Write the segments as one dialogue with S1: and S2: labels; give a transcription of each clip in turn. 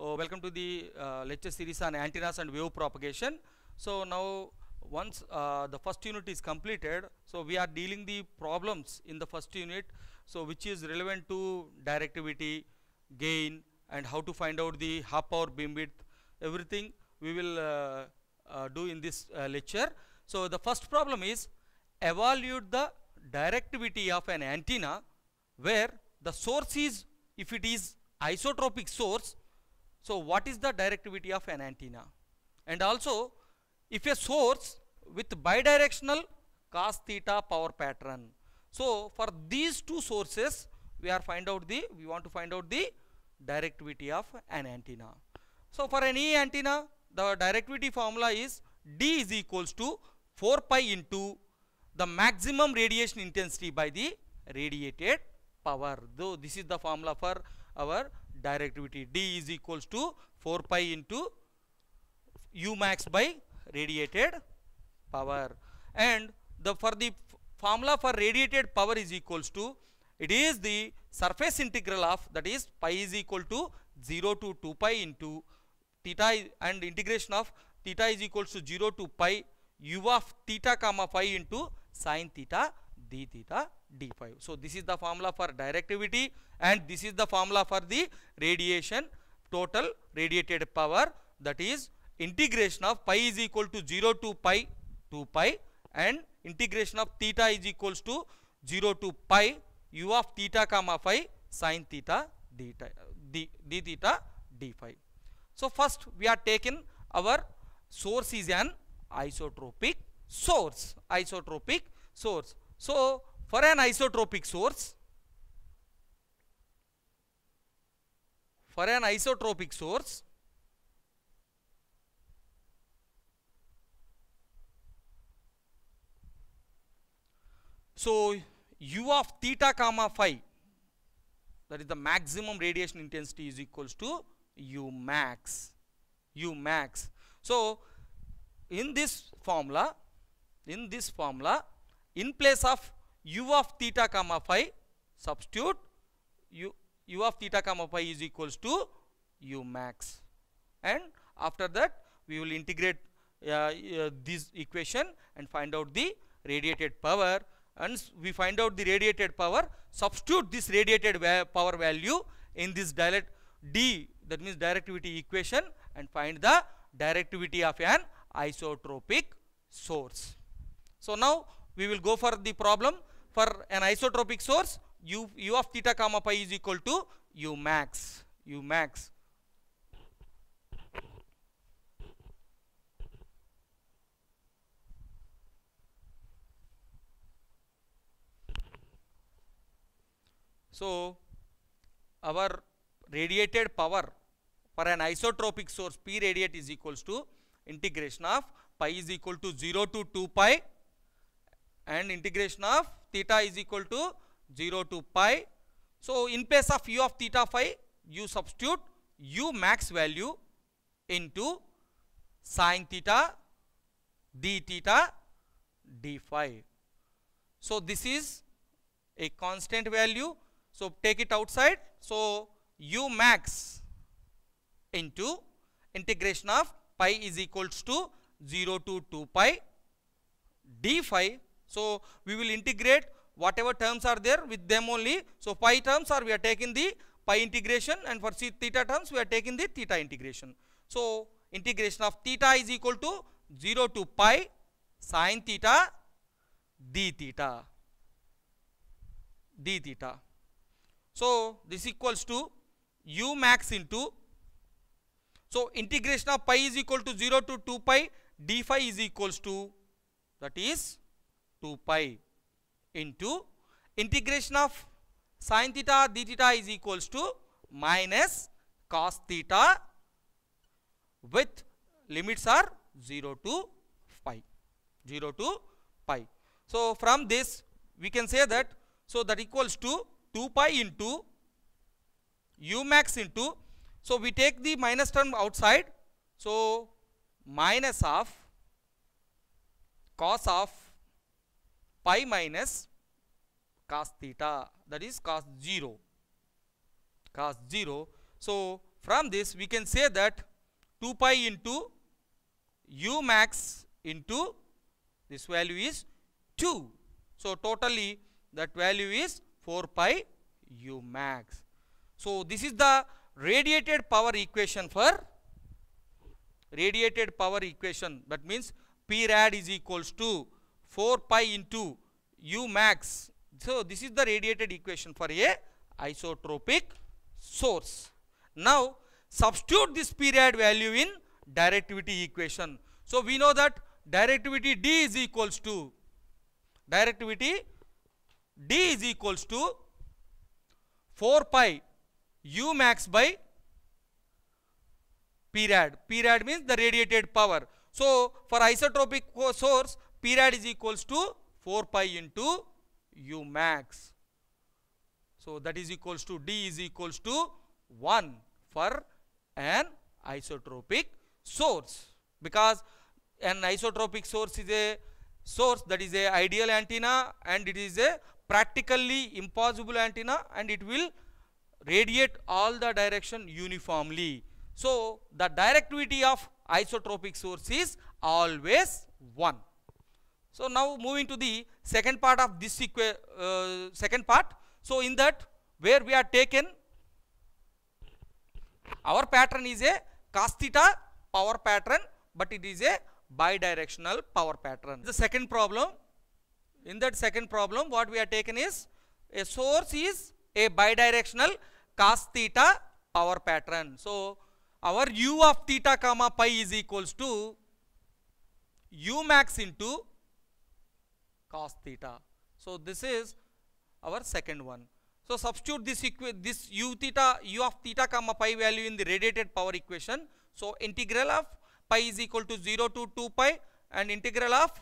S1: Oh, welcome to the uh, lecture series on antennas and wave propagation. So now once uh, the first unit is completed, so we are dealing the problems in the first unit, so which is relevant to directivity, gain and how to find out the half power beam width, everything we will uh, uh do in this uh, lecture. So the first problem is evaluate the directivity of an antenna where the source is, if it is isotropic source, so what is the directivity of an antenna? And also if a source with bidirectional cos theta power pattern. So for these two sources we are find out the we want to find out the directivity of an antenna. So for an E antenna the directivity formula is D is equals to 4 pi into the maximum radiation intensity by the radiated power. Though this is the formula for our directivity D is equals to 4 pi into U max by radiated power and the for the formula for radiated power is equals to it is the surface integral of that is pi is equal to 0 to 2 pi into theta and integration of theta is equals to 0 to pi u of theta comma phi into sine theta d theta d5 so this is the formula for directivity and this is the formula for the radiation total radiated power that is integration of pi is equal to 0 to pi 2 pi and integration of theta is equals to 0 to pi u of theta comma phi sin theta d, theta d, d theta d phi so first we are taken our source is an isotropic source isotropic source So, for an isotropic source, for an isotropic source, so u of theta comma phi that is the maximum radiation intensity is equals to u max u max so in this formula in this formula in place of u of theta comma phi substitute u u of theta comma phi is equals to u max and after that we will integrate uh, uh, this equation and find out the radiated power and we find out the radiated power substitute this radiated va power value in this direct d that means directivity equation and find the directivity of an isotropic source so now we will go for the problem for an isotropic source u u of theta comma pi is equal to u max u max so our radiated power for an isotropic source p radiate is equals to integration of pi is equal to 0 to 2 pi and integration of theta is equal to 0 to pi. So in place of u of theta phi, you substitute u max value into sine theta d theta d phi. So this is a constant value. So take it outside. So u max into integration of pi is equals to 0 to 2 pi d phi so we will integrate whatever terms are there with them only. So pi terms are we are taking the pi integration and for theta terms we are taking the theta integration. So integration of theta is equal to 0 to pi sine theta d theta d theta. So this equals to u max into so integration of pi is equal to 0 to 2 pi d phi is equals to that is 2 pi into integration of sine theta d theta is equals to minus cos theta with limits are 0 to pi 0 to pi so from this we can say that so that equals to 2 pi into u max into so we take the minus term outside so minus of cos of pi minus cos theta that is cos 0 cos 0 so from this we can say that 2 pi into u max into this value is 2 so totally that value is 4 pi u max so this is the radiated power equation for radiated power equation that means p rad is equals to 4 pi into u max. So, this is the radiated equation for a isotropic source. Now, substitute this period value in directivity equation. So, we know that directivity D is equals to directivity D is equals to 4 pi u max by period. Period means the radiated power. So, for isotropic source, period is equals to 4 pi into u max. So that is equals to D is equals to 1 for an isotropic source because an isotropic source is a source that is a ideal antenna and it is a practically impossible antenna and it will radiate all the direction uniformly. So the directivity of isotropic source is always 1. So now moving to the second part of this uh, second part. So in that where we are taken our pattern is a cos theta power pattern but it is a bidirectional power pattern. The second problem in that second problem what we are taken is a source is a bidirectional cos theta power pattern. So our u of theta comma pi is equals to u max into cos theta. So this is our second one. So substitute this this u theta u of theta comma pi value in the radiated power equation. So integral of pi is equal to 0 to 2 pi and integral of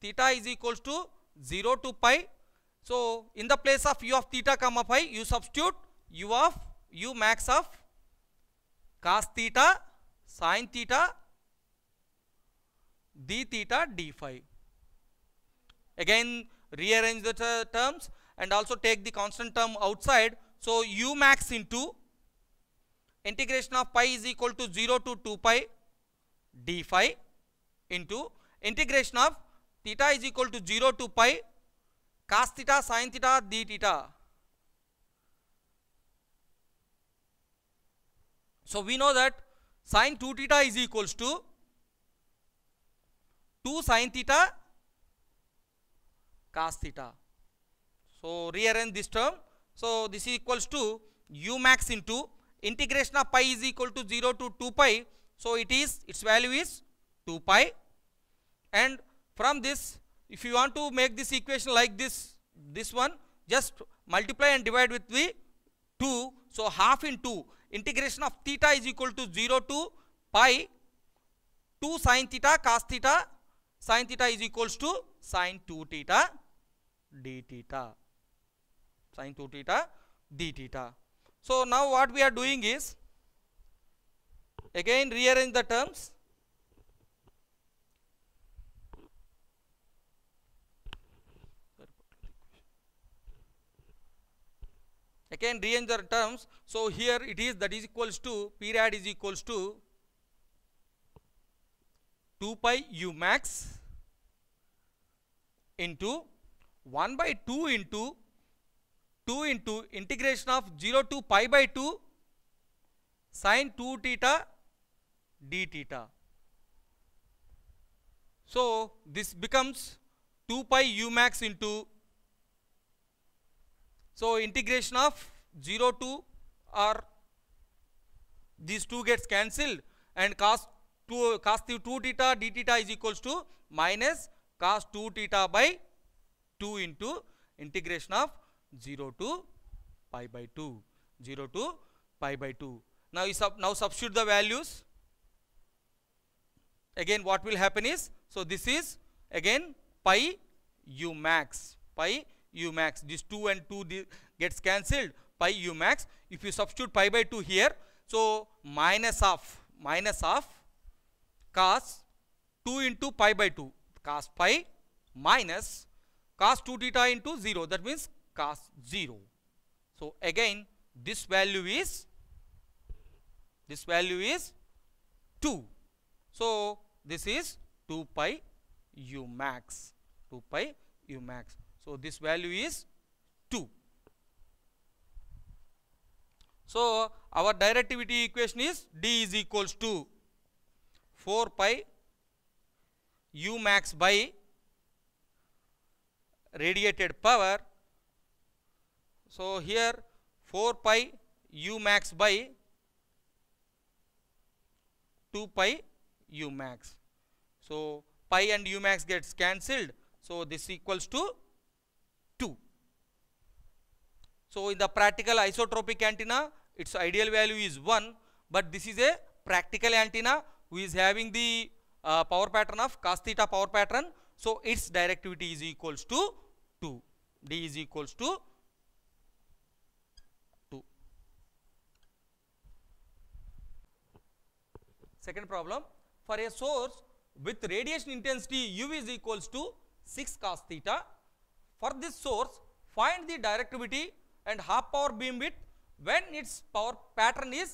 S1: theta is equals to 0 to pi. So in the place of u of theta comma pi you substitute u of u max of cos theta sin theta d theta d phi. Again, rearrange the ter terms and also take the constant term outside. So, u max into integration of pi is equal to 0 to 2 pi d phi into integration of theta is equal to 0 to pi cos theta sin theta d theta. So, we know that sin 2 theta is equals to 2 sin theta cos theta. So, rearrange this term. So, this is equals to u max into integration of pi is equal to 0 to 2 pi. So, it is its value is 2 pi and from this if you want to make this equation like this this one just multiply and divide with the 2. So, half into integration of theta is equal to 0 to pi 2 sin theta cos theta sin theta is equals to sin 2 theta d theta sin 2 theta d theta so now what we are doing is again rearrange the terms again rearrange the terms so here it is that is equals to period is equals to 2 pi u max into 1 by 2 into 2 into integration of 0 to pi by 2 sine 2 theta d theta. So, this becomes 2 pi u max into so integration of 0 to or these two gets cancelled and cos 2 cos 2 theta d theta is equals to minus cos 2 theta by 2 into integration of 0 to pi by 2 0 to pi by 2 now you sub now substitute the values again what will happen is so this is again pi u max pi u max this 2 and 2 gets cancelled pi u max if you substitute pi by 2 here so minus of minus of cos 2 into pi by 2 cos pi minus cos 2 theta into 0 that means cos 0. So again this value is this value is 2. So this is 2 pi u max 2 pi u max. So this value is 2. So our directivity equation is D is equals to 4 pi u max by radiated power. So, here 4 pi u max by 2 pi u max. So, pi and u max gets cancelled. So, this equals to 2. So, in the practical isotropic antenna, its ideal value is 1, but this is a practical antenna who is having the uh, power pattern of cos theta power pattern. So, its directivity is equals to 2 d is equals to 2 second problem for a source with radiation intensity u is equals to 6 cos theta for this source find the directivity and half power beam width when its power pattern is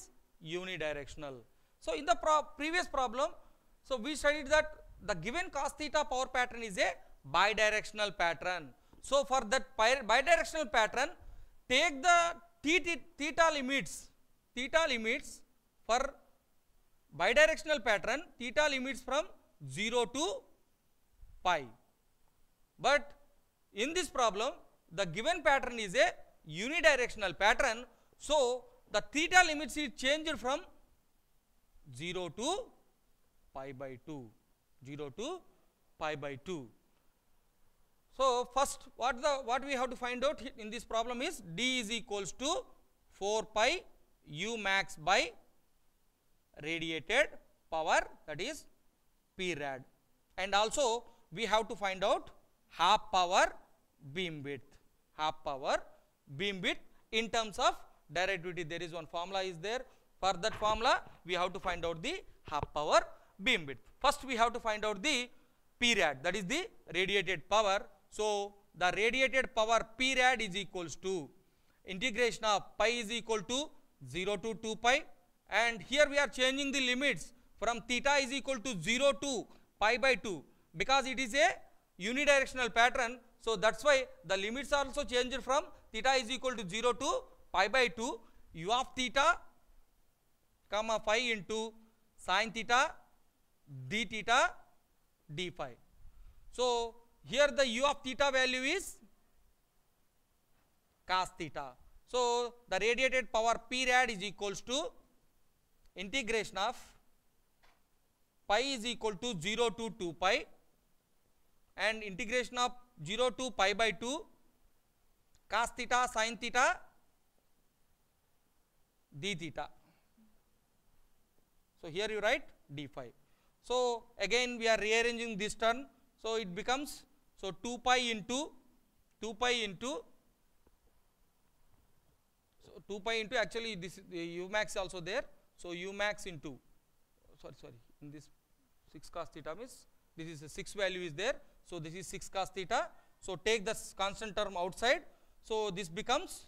S1: unidirectional so in the pro previous problem so we studied that the given cos theta power pattern is a bidirectional pattern so, for that bidirectional pattern, take the theta limits, theta limits for bidirectional pattern, theta limits from 0 to pi. But in this problem, the given pattern is a unidirectional pattern. So, the theta limits is changed from 0 to pi by 2, 0 to pi by 2. So, first what the what we have to find out in this problem is d is equals to 4 pi u max by radiated power that is p rad and also we have to find out half power beam width half power beam width in terms of directivity there is one formula is there for that formula we have to find out the half power beam width first we have to find out the p rad that is the radiated power so the radiated power P rad is equals to integration of pi is equal to 0 to 2 pi and here we are changing the limits from theta is equal to 0 to pi by 2 because it is a unidirectional pattern. So that's why the limits are also changed from theta is equal to 0 to pi by 2 u of theta comma phi into sine theta d theta d phi. So here the u of theta value is cos theta. So, the radiated power P rad is equals to integration of pi is equal to 0 to 2 pi and integration of 0 to pi by 2 cos theta sin theta d theta. So, here you write d phi. So, again we are rearranging this term. So, it becomes so 2 pi into 2 pi into so 2 pi into actually this is u max also there. So u max into sorry sorry in this 6 cos theta means this is a 6 value is there. So this is 6 cos theta. So take the constant term outside. So this becomes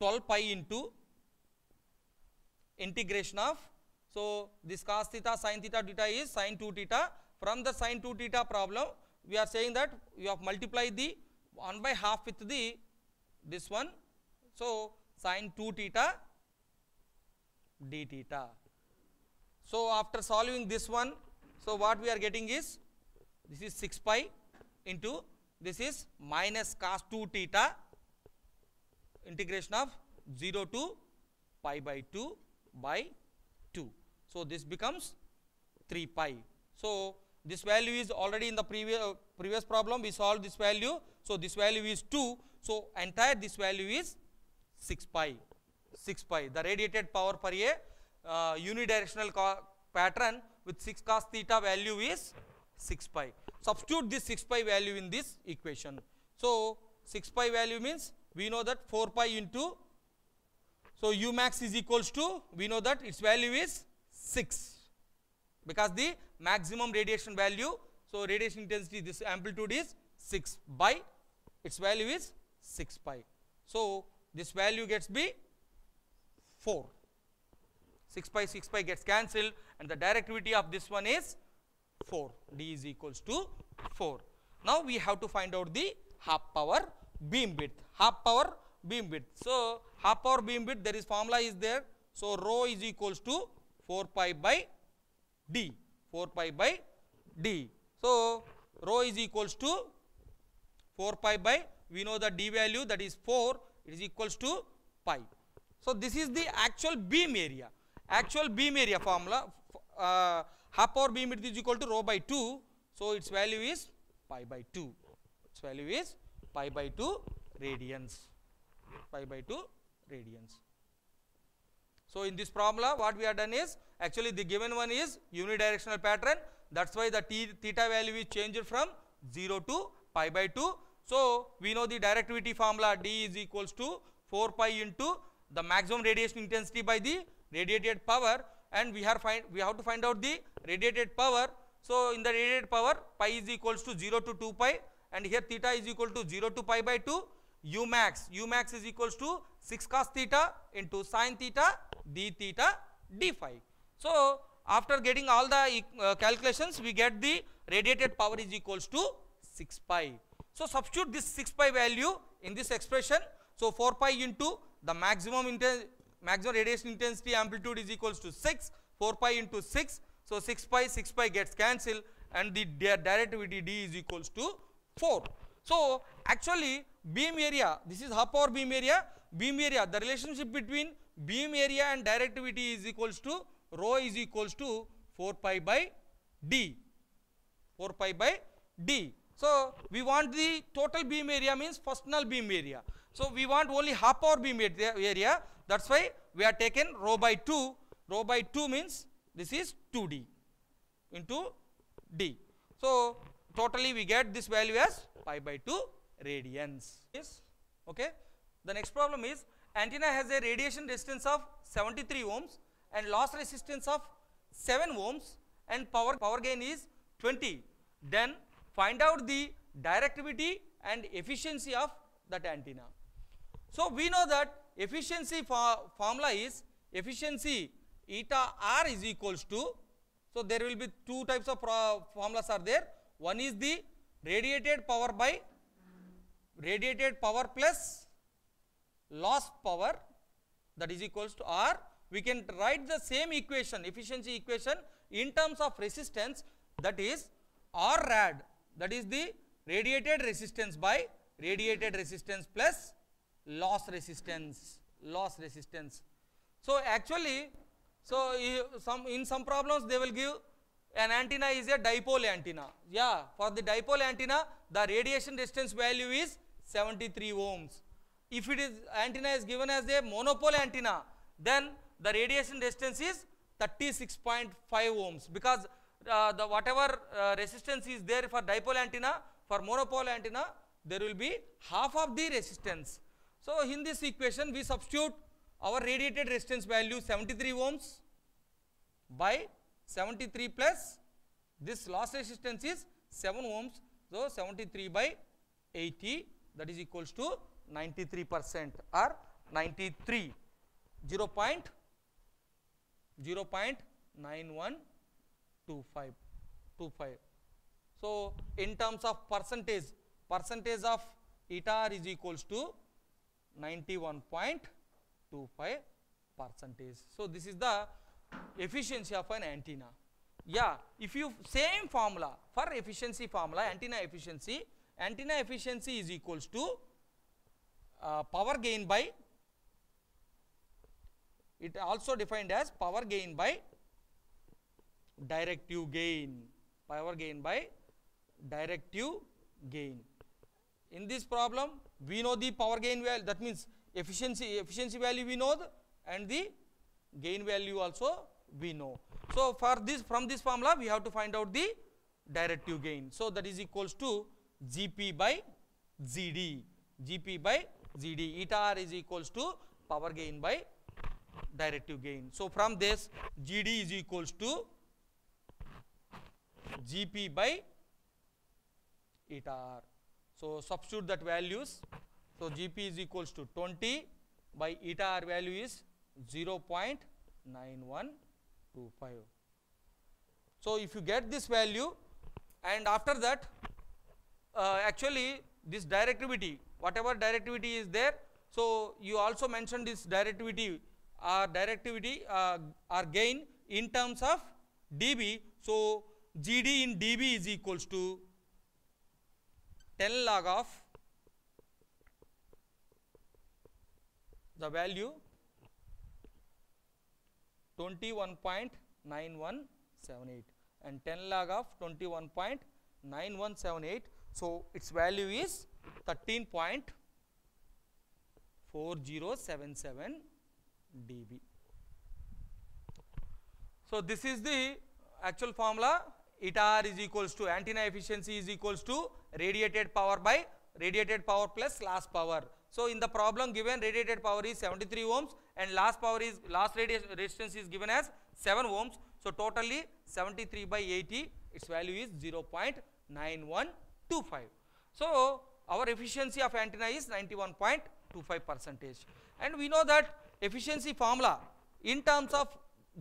S1: 12 pi into integration of so this cos theta sin theta theta is sin 2 theta from the sin 2 theta problem we are saying that you have multiplied the 1 by half with the this one so sine 2 theta d theta so after solving this one so what we are getting is this is 6 pi into this is minus cos 2 theta integration of 0 to pi by 2 by 2 so this becomes 3 pi so this value is already in the previous uh, previous problem we solved this value so this value is 2 so entire this value is 6 pi 6 pi the radiated power per a uh, unidirectional pattern with 6 cos theta value is 6 pi substitute this 6 pi value in this equation so 6 pi value means we know that 4 pi into so u max is equals to we know that its value is 6 because the maximum radiation value, so radiation intensity, this amplitude is 6 by, its value is 6 pi. So, this value gets be 4. 6 pi 6 pi gets cancelled and the directivity of this one is 4 d is equals to 4. Now we have to find out the half power beam width half power beam width. So half power beam width there is formula is there. So rho is equals to 4 pi by d 4 pi by d. So, rho is equals to 4 pi by we know the d value that is 4 it is equals to pi. So, this is the actual beam area actual beam area formula uh, half power beam width is equal to rho by 2. So, its value is pi by 2 its value is pi by 2 radians pi by 2 radians. So in this problem, what we have done is, actually the given one is unidirectional pattern. That's why the t theta value is changed from 0 to pi by 2. So we know the directivity formula D is equals to 4 pi into the maximum radiation intensity by the radiated power and we have find we have to find out the radiated power. So in the radiated power pi is equals to 0 to 2 pi and here theta is equal to 0 to pi by 2 u max. u max is equals to 6 cos theta into sin theta d theta d phi. So, after getting all the uh, calculations, we get the radiated power is equals to 6 pi. So, substitute this 6 pi value in this expression. So, 4 pi into the maximum intensity maximum radiation intensity amplitude is equals to 6 4 pi into 6 so 6 pi 6 pi gets cancelled and the di directivity d is equals to 4 so actually beam area, this is half power beam area, beam area, the relationship between beam area and directivity is equals to rho is equals to 4 pi by d, 4 pi by d. So, we want the total beam area means first null beam area. So, we want only half power beam area that is why we are taken rho by 2, rho by 2 means this is 2d into d. So, totally we get this value as pi by 2 radians is okay the next problem is antenna has a radiation resistance of 73 ohms and loss resistance of 7 ohms and power power gain is 20 then find out the directivity and efficiency of that antenna so we know that efficiency for formula is efficiency eta r is equals to so there will be two types of formulas are there one is the radiated power by radiated power plus lost power that is equals to R. We can write the same equation, efficiency equation in terms of resistance that is R rad that is the radiated resistance by radiated resistance plus loss resistance, loss resistance. So, actually, so some in some problems they will give an antenna is a dipole antenna. Yeah, for the dipole antenna, the radiation resistance value is 73 ohms. If it is antenna is given as a monopole antenna, then the radiation resistance is 36.5 ohms because uh, the whatever uh, resistance is there for dipole antenna, for monopole antenna, there will be half of the resistance. So, in this equation, we substitute our radiated resistance value 73 ohms by 73 plus this loss resistance is 7 ohms. So, 73 by 80 that is equals to 93 percent or 93 0 0.9125 25 so in terms of percentage percentage of eta is equals to 91.25 percentage so this is the efficiency of an antenna yeah if you same formula for efficiency formula antenna efficiency antenna efficiency is equals to uh, power gain by it also defined as power gain by directive gain power gain by directive gain in this problem we know the power gain value that means efficiency efficiency value we know the, and the gain value also we know so for this from this formula we have to find out the directive gain so that is equals to Gp by Gd, Gp by Gd, eta r is equals to power gain by directive gain. So, from this Gd is equals to Gp by eta r. So, substitute that values. So, Gp is equals to 20 by eta r value is 0 0.9125. So, if you get this value and after that uh, actually this directivity, whatever directivity is there, so you also mentioned this directivity or uh, directivity uh, or gain in terms of dB. So GD in dB is equals to 10 log of the value 21.9178 and 10 log of 21.9178 so, its value is 13.4077 dB. So, this is the actual formula eta r is equals to antenna efficiency is equals to radiated power by radiated power plus loss power. So, in the problem given radiated power is 73 ohms and loss power is loss resistance is given as 7 ohms. So, totally 73 by 80 its value is 0.91 0.25. So, our efficiency of antenna is 91.25 percentage and we know that efficiency formula in terms of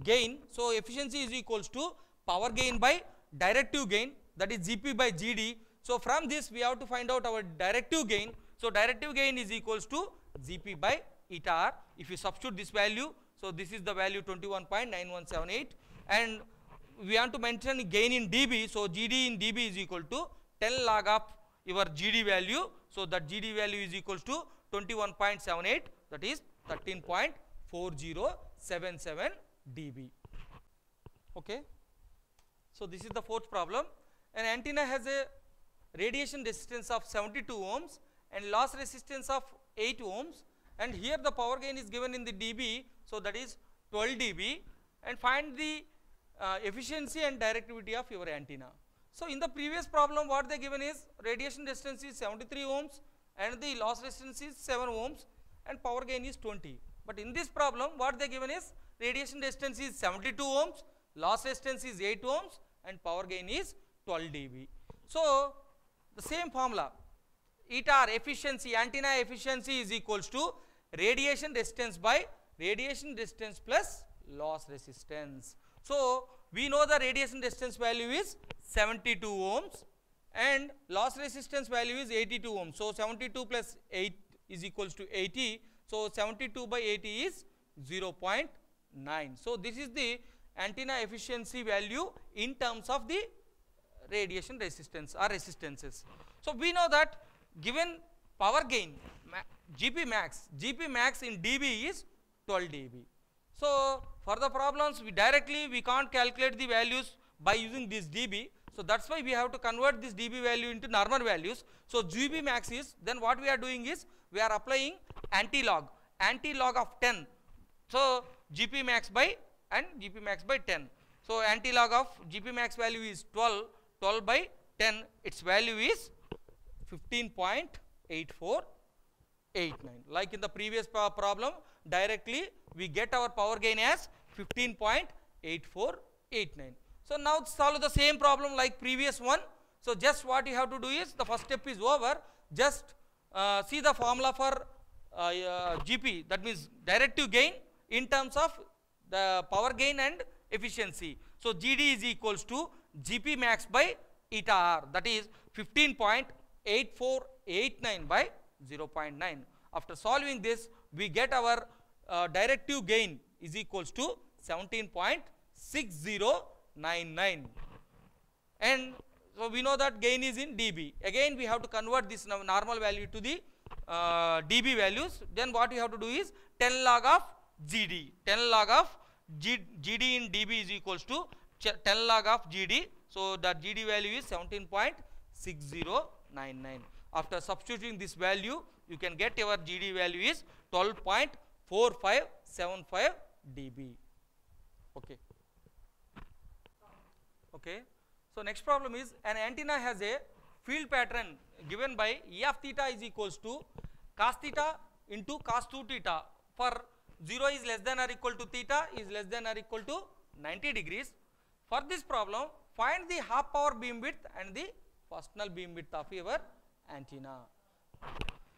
S1: gain. So, efficiency is equals to power gain by directive gain that is GP by GD. So, from this we have to find out our directive gain. So, directive gain is equals to GP by eta r. If you substitute this value, so this is the value 21.9178 and we want to mention gain in dB. So, GD in dB is equal to 10 log of your GD value. So that GD value is equals to 21.78 that is 13.4077 dB. Okay. So this is the fourth problem. An antenna has a radiation resistance of 72 ohms and loss resistance of 8 ohms and here the power gain is given in the dB. So that is 12 dB and find the uh, efficiency and directivity of your antenna. So in the previous problem what they given is radiation resistance is 73 ohms and the loss resistance is 7 ohms and power gain is 20. But in this problem what they given is radiation resistance is 72 ohms, loss resistance is 8 ohms and power gain is 12 dB. So the same formula ETAR efficiency antenna efficiency is equals to radiation resistance by radiation resistance plus loss resistance. So we know the radiation resistance value is 72 ohms and loss resistance value is 82 ohms. So, 72 plus 8 is equals to 80. So, 72 by 80 is 0.9. So, this is the antenna efficiency value in terms of the radiation resistance or resistances. So, we know that given power gain GP max, GP max in dB is 12 dB. So, for the problems we directly we can't calculate the values by using this dB. So that's why we have to convert this dB value into normal values. So GB max is then what we are doing is we are applying anti-log, anti-log of 10. So GP max by and GP max by 10. So anti-log of GP max value is 12, 12 by 10, its value is 15.8489. Like in the previous problem, directly we get our power gain as 15.8489. So now solve the same problem like previous one. So just what you have to do is the first step is over. Just uh, see the formula for uh, uh, GP that means directive gain in terms of the power gain and efficiency. So GD is equals to GP max by eta r that is 15.8489 by 0.9. After solving this we get our uh, directive gain is equals to 17.60 99 and so we know that gain is in dB again we have to convert this normal value to the uh, dB values then what we have to do is 10 log of GD 10 log of G, GD in dB is equals to 10 log of GD so the GD value is 17.6099 after substituting this value you can get your GD value is 12.4575 dB okay Okay. So next problem is an antenna has a field pattern given by EF theta is equals to cos theta into cos 2 theta for 0 is less than or equal to theta is less than or equal to 90 degrees. For this problem find the half power beam width and the functional beam width of your antenna.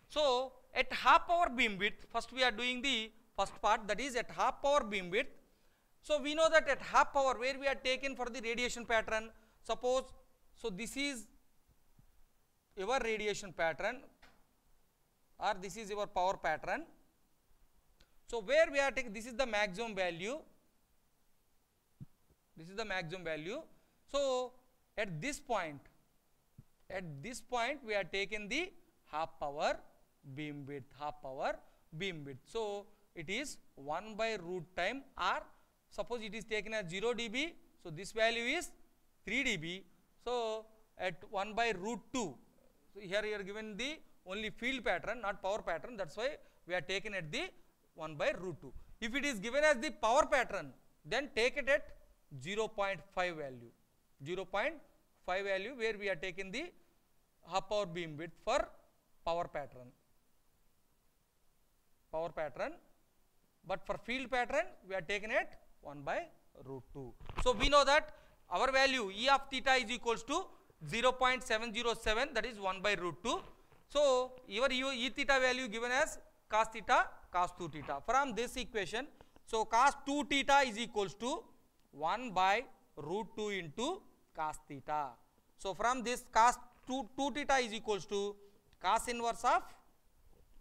S1: So at half power beam width first we are doing the first part that is at half power beam width so we know that at half power where we are taken for the radiation pattern suppose so this is your radiation pattern or this is your power pattern. So where we are taking this is the maximum value this is the maximum value. So at this point at this point we are taking the half power beam width half power beam width. So it is 1 by root time r Suppose it is taken as 0 dB, so this value is 3 dB. So at 1 by root 2, so here you are given the only field pattern, not power pattern. That's why we are taken at the 1 by root 2. If it is given as the power pattern, then take it at 0 0.5 value, 0 0.5 value where we are taking the half power beam width for power pattern, power pattern. But for field pattern, we are taken at 1 by root 2. So we know that our value E of theta is equals to 0 0.707 that is 1 by root 2. So your E theta value given as cos theta cos 2 theta from this equation. So cos 2 theta is equals to 1 by root 2 into cos theta. So from this cos 2, 2 theta is equals to cos inverse of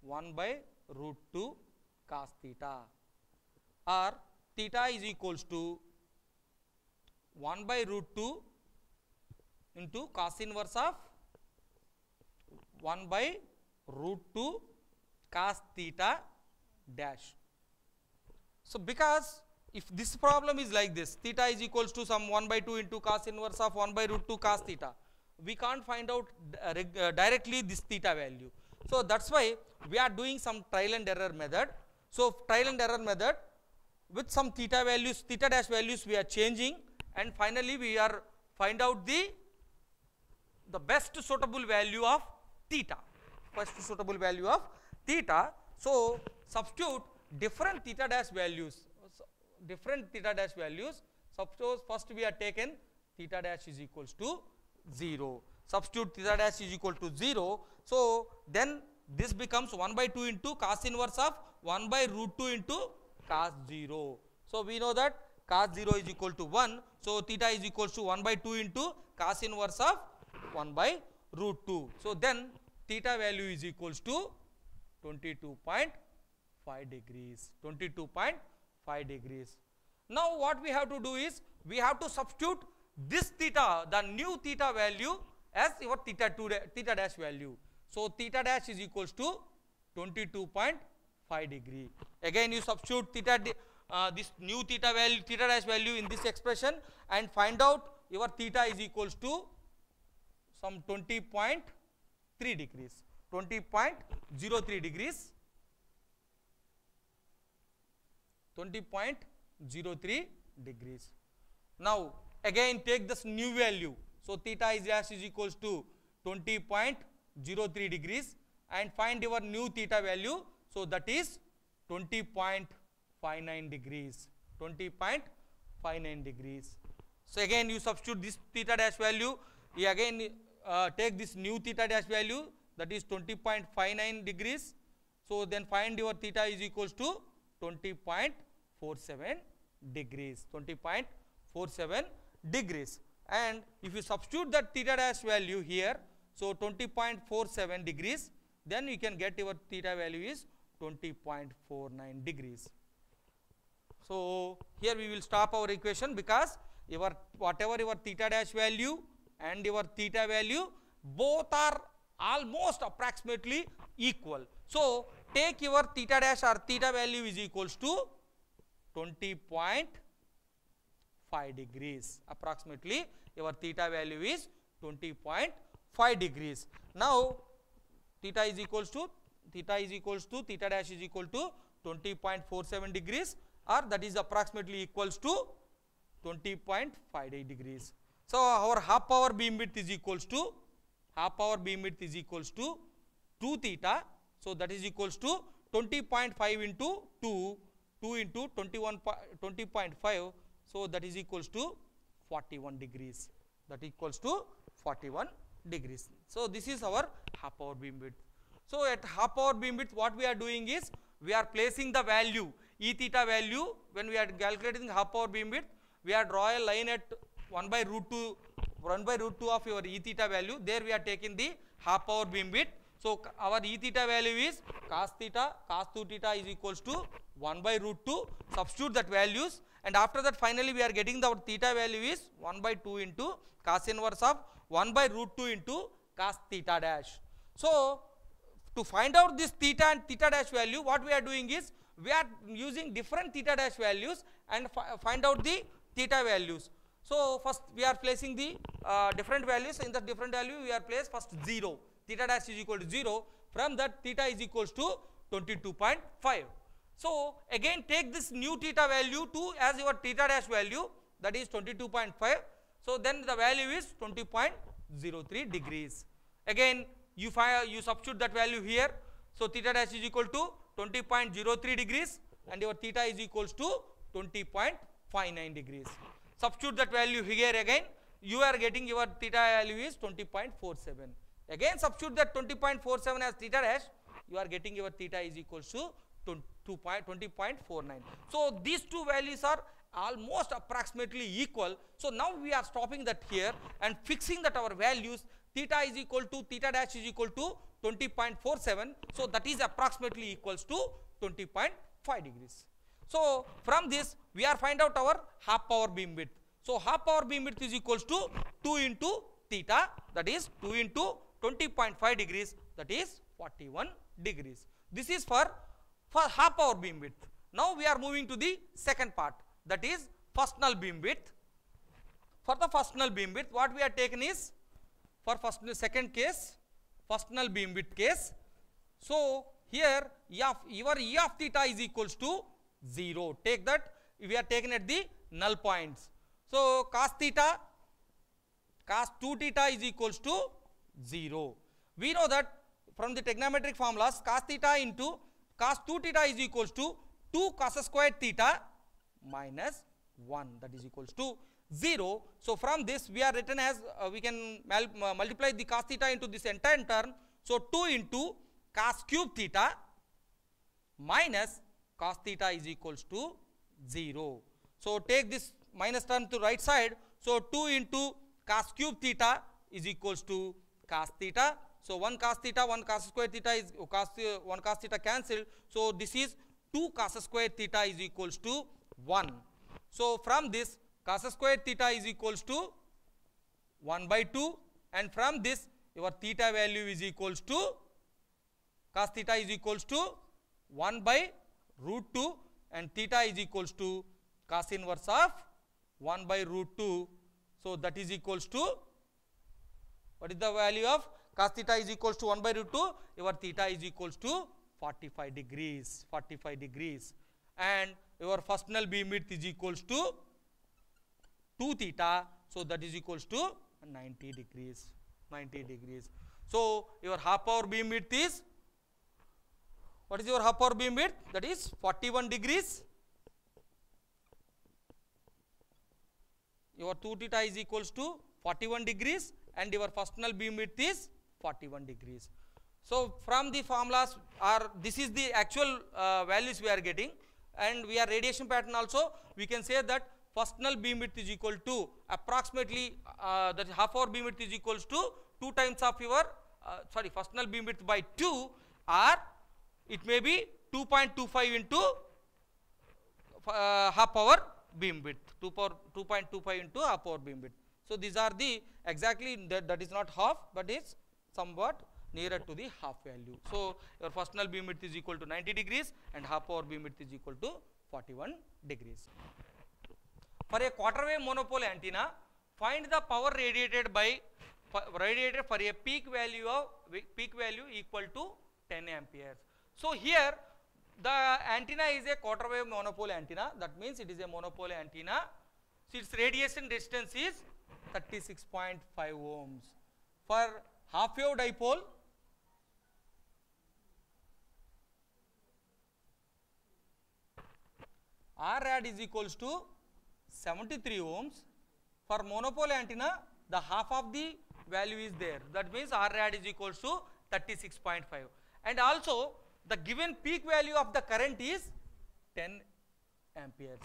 S1: 1 by root 2 cos theta or theta is equals to 1 by root 2 into cos inverse of 1 by root 2 cos theta dash. So, because if this problem is like this theta is equals to some 1 by 2 into cos inverse of 1 by root 2 cos theta we can't find out uh, uh, directly this theta value. So, that is why we are doing some trial and error method. So, trial and error method with some theta values, theta dash values we are changing and finally we are find out the, the best suitable value of theta, Best suitable value of theta. So, substitute different theta dash values, different theta dash values, suppose first we are taken theta dash is equals to 0, substitute theta dash is equal to 0. So, then this becomes 1 by 2 into cos inverse of 1 by root 2 into cos 0. So we know that cos 0 is equal to 1. So theta is equal to 1 by 2 into cos inverse of 1 by root 2. So then theta value is equals to 22.5 degrees, 22.5 degrees. Now what we have to do is we have to substitute this theta, the new theta value as your theta 2 theta dash value. So theta dash is equals to 22.5 5 degree. Again you substitute theta, uh, this new theta value, theta dash value in this expression and find out your theta is equals to some 20.3 degrees, 20.03 degrees, 20.03 degrees. Now again take this new value. So theta is dash is equals to 20.03 degrees and find your new theta value so that is 20.59 degrees. 20.59 degrees. So again you substitute this theta dash value. You again uh, take this new theta dash value that is 20.59 degrees. So then find your theta is equals to 20.47 degrees. 20.47 degrees. And if you substitute that theta dash value here, so 20.47 degrees, then you can get your theta value is 20.49 degrees. So here we will stop our equation because your whatever your theta dash value and your theta value both are almost approximately equal. So take your theta dash or theta value is equals to 20.5 degrees approximately your theta value is 20.5 degrees. Now theta is equals to theta is equals to theta dash is equal to 20.47 degrees or that is approximately equals to 20.58 degrees. So, our half power beam width is equals to half power beam width is equals to 2 theta. So, that is equals to 20.5 into 2, 2 into 21, 20.5. So, that is equals to 41 degrees. That equals to 41 degrees. So, this is our half power beam width. So at half power beam width what we are doing is we are placing the value E theta value when we are calculating half power beam width we are drawing a line at 1 by root 2 1 by root 2 of your E theta value there we are taking the half power beam width. So our E theta value is cos theta cos 2 theta is equals to 1 by root 2 substitute that values and after that finally we are getting the theta value is 1 by 2 into cos inverse of 1 by root 2 into cos theta dash. So to find out this theta and theta dash value, what we are doing is we are using different theta dash values and fi find out the theta values. So, first we are placing the uh, different values in the different value we are placed first 0 theta dash is equal to 0 from that theta is equals to 22.5. So, again take this new theta value to as your theta dash value that is 22.5. So, then the value is 20.03 degrees. Again you find you substitute that value here so theta dash is equal to 20.03 degrees and your theta is equals to 20.59 degrees substitute that value here again you are getting your theta value is 20.47 again substitute that 20.47 as theta dash you are getting your theta is equals to 20.49 so these two values are almost approximately equal so now we are stopping that here and fixing that our values theta is equal to theta dash is equal to 20.47. So, that is approximately equals to 20.5 degrees. So, from this we are find out our half power beam width. So, half power beam width is equals to 2 into theta that is 2 into 20.5 degrees that is 41 degrees. This is for, for half power beam width. Now, we are moving to the second part that is first null beam width. For the first null beam width what we are taken is for first second case, first null beam width case. So here e of, your E of theta is equals to 0. Take that we are taking at the null points. So cos theta cos 2 theta is equals to 0. We know that from the trigonometric formulas cos theta into cos 2 theta is equals to 2 cos squared theta minus 1 that is equals to 0. So from this we are written as uh, we can uh, multiply the cos theta into this entire term. So 2 into cos cube theta minus cos theta is equals to 0. So take this minus term to right side. So 2 into cos cube theta is equals to cos theta. So 1 cos theta, 1 cos square theta is uh, cos, uh, 1 cos theta cancelled. So this is 2 cos square theta is equals to 1. So from this cos square theta is equals to 1 by 2 and from this your theta value is equals to cos theta is equals to 1 by root 2 and theta is equals to cos inverse of 1 by root 2. So, that is equals to what is the value of cos theta is equals to 1 by root 2 your theta is equals to 45 degrees 45 degrees and your first null beam width is equals to 2 theta. So that is equals to 90 degrees. 90 degrees. So your half power beam width is what is your half power beam width? That is 41 degrees. Your 2 theta is equals to 41 degrees and your functional beam width is 41 degrees. So from the formulas are this is the actual uh, values we are getting and we are radiation pattern also we can say that first null beam width is equal to approximately uh, that half hour beam width is equals to 2 times of your uh, sorry first null beam width by 2 or it may be 2.25 into uh, half hour beam width 2.25 into half hour beam width so these are the exactly that, that is not half but is somewhat nearer to the half value so your first null beam width is equal to 90 degrees and half hour beam width is equal to 41 degrees for a quarter wave monopole antenna, find the power radiated by radiated for a peak value of peak value equal to 10 amperes. So here the antenna is a quarter wave monopole antenna that means it is a monopole antenna. So its radiation resistance is 36.5 ohms. For half wave dipole R rad is equals to 73 ohms. For monopole antenna, the half of the value is there. That means R rad is equal to 36.5. And also, the given peak value of the current is 10 amperes.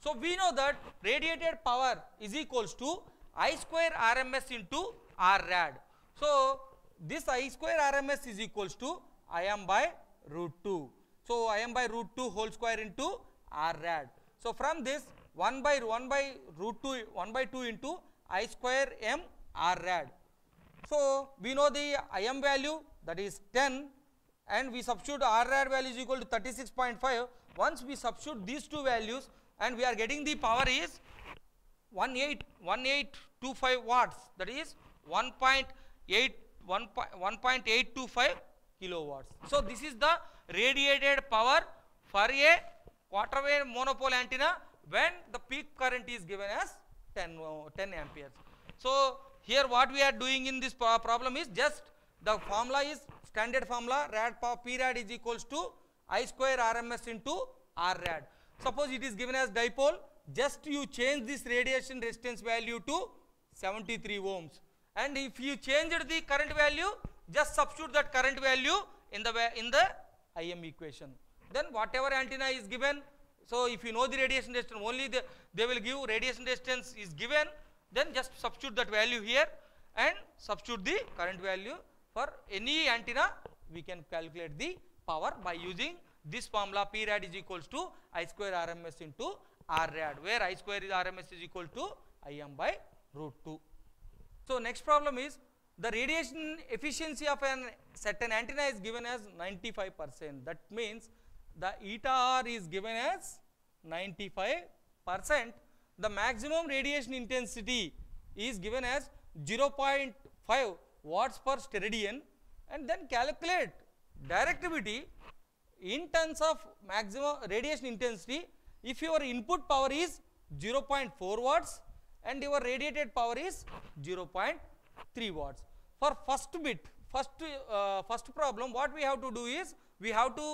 S1: So, we know that radiated power is equals to I square RMS into R rad. So, this I square RMS is equals to I m by root 2. So, I m by root 2 whole square into R rad. So, from this 1 by 1 by root 2 1 by 2 into i square m r rad. So, we know the im value that is 10 and we substitute r rad value is equal to 36.5. Once we substitute these two values and we are getting the power is 18 watts that is 1.8 1.825 kilowatts. So, this is the radiated power for a quarter wave monopole antenna when the peak current is given as 10, uh, 10 amperes. So here what we are doing in this problem is just the formula is standard formula rad power P rad is equals to I square RMS into R rad. Suppose it is given as dipole just you change this radiation resistance value to 73 ohms and if you changed the current value just substitute that current value in the in the IM equation. Then whatever antenna is given so, if you know the radiation distance only the, they will give radiation distance is given then just substitute that value here and substitute the current value for any antenna we can calculate the power by using this formula P rad is equals to I square RMS into R rad where I square is RMS is equal to I m by root 2. So, next problem is the radiation efficiency of an certain antenna is given as 95 percent that means the eta r is given as 95 percent. The maximum radiation intensity is given as 0.5 watts per steradian and then calculate directivity in terms of maximum radiation intensity if your input power is 0.4 watts and your radiated power is 0.3 watts. For first bit, first, uh, first problem what we have to do is we have to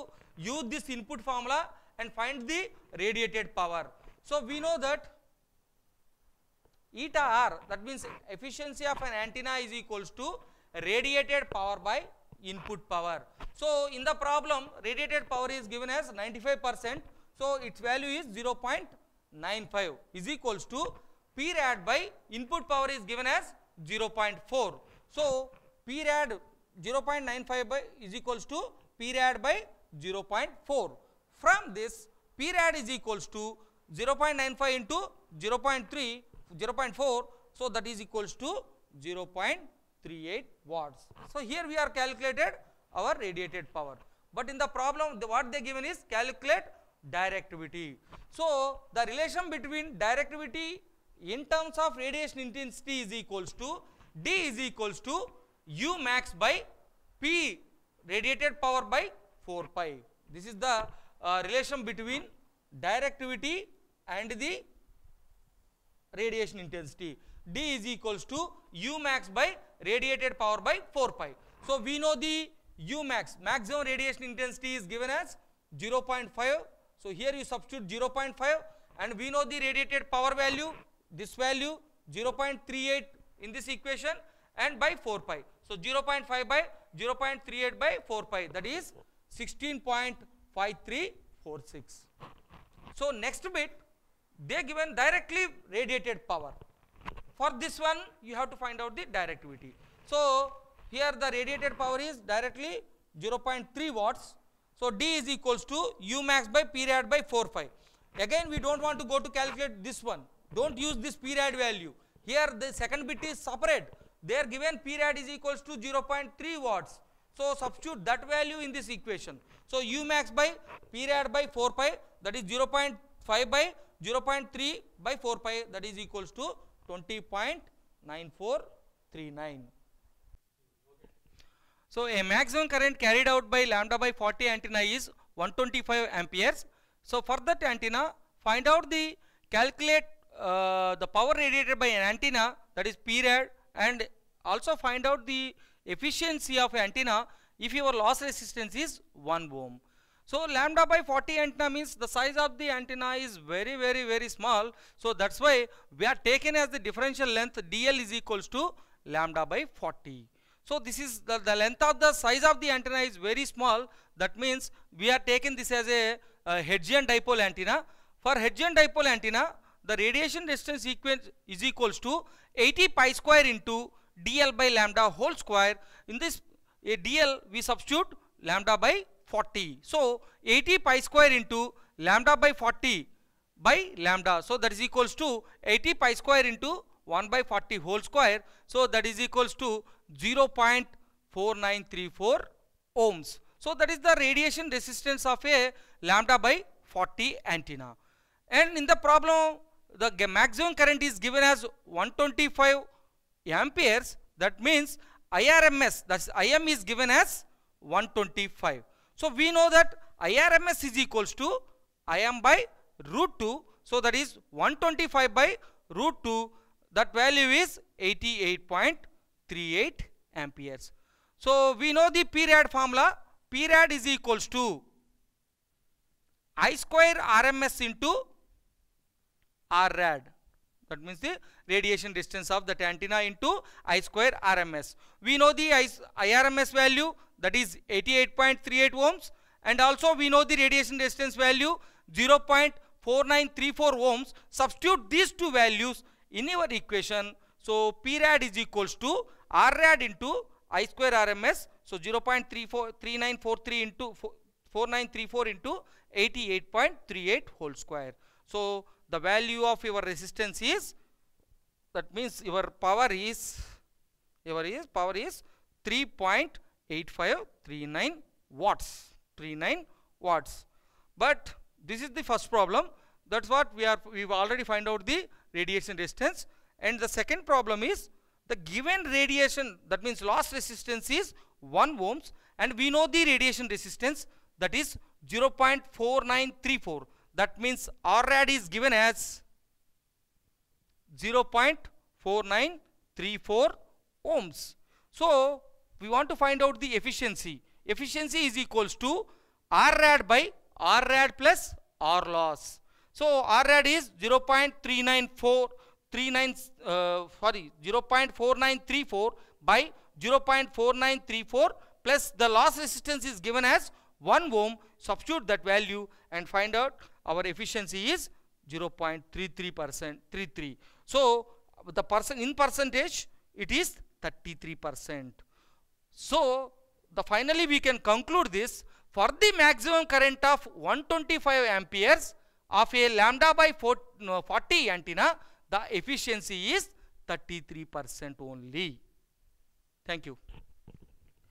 S1: use this input formula and find the radiated power. So we know that eta r that means efficiency of an antenna is equals to radiated power by input power. So in the problem radiated power is given as 95 percent so its value is 0.95 is equals to P rad by input power is given as 0.4. So P rad 0.95 by is equals to period by 0.4. From this period is equals to 0.95 into 0.3, 0.4. So, that is equals to 0.38 watts. So, here we are calculated our radiated power. But in the problem the, what they given is calculate directivity. So, the relation between directivity in terms of radiation intensity is equals to D is equals to U max by P radiated power by 4 pi. This is the uh, relation between directivity and the radiation intensity. D is equals to U max by radiated power by 4 pi. So we know the U max, maximum radiation intensity is given as 0.5. So here you substitute 0.5 and we know the radiated power value, this value 0.38 in this equation and by 4 pi. So 0 0.5 by 0 0.38 by 4 pi that is 16.5346. So next bit they given directly radiated power. For this one you have to find out the directivity. So here the radiated power is directly 0 0.3 watts. So D is equals to U max by period by 4 pi. Again we don't want to go to calculate this one. Don't use this period value. Here the second bit is separate. Their given period is equals to 0.3 watts. So substitute that value in this equation. So U max by period by 4 pi that is 0.5 by 0.3 by 4 pi that is equals to 20.9439. So a maximum current carried out by lambda by 40 antenna is 125 amperes. So for that antenna find out the calculate uh, the power radiated by an antenna that is period and also find out the efficiency of antenna if your loss resistance is 1 ohm. So lambda by 40 antenna means the size of the antenna is very very very small. So that's why we are taken as the differential length DL is equals to lambda by 40. So this is the, the length of the size of the antenna is very small. That means we are taken this as a, a dipole antenna. For Hedgean dipole antenna, the radiation resistance is equals to 80 pi square into dl by lambda whole square. In this a dl we substitute lambda by 40. So 80 pi square into lambda by 40 by lambda. So that is equals to 80 pi square into 1 by 40 whole square. So that is equals to 0.4934 ohms. So that is the radiation resistance of a lambda by 40 antenna. And in the problem the maximum current is given as 125 amperes that means IRMS that's IM is given as 125 so we know that IRMS is equals to IM by root 2 so that is 125 by root 2 that value is 88.38 amperes so we know the period formula period is equals to I square RMS into R rad. That means the radiation distance of that antenna into I square RMS. We know the IRMS value that is 88.38 ohms and also we know the radiation distance value 0.4934 ohms. Substitute these two values in your equation. So P rad is equals to R rad into I square RMS. So 0.3943 into 4934 into 88.38 whole square. So the value of your resistance is that means your power is your is power is 3.8539 watts 39 watts but this is the first problem that's what we are we've already find out the radiation resistance and the second problem is the given radiation that means loss resistance is 1 ohms and we know the radiation resistance that is 0.4934 that means R RAD is given as 0.4934 ohms. So, we want to find out the efficiency. Efficiency is equals to R RAD by R RAD plus R loss. So, R RAD is 0.394 39 uh, sorry 0.4934 by 0.4934 plus the loss resistance is given as 1 ohm substitute that value and find out our efficiency is 0.33 percent 33 so the person in percentage it is 33 percent so the finally we can conclude this for the maximum current of 125 amperes of a lambda by 40 antenna the efficiency is 33 percent only thank you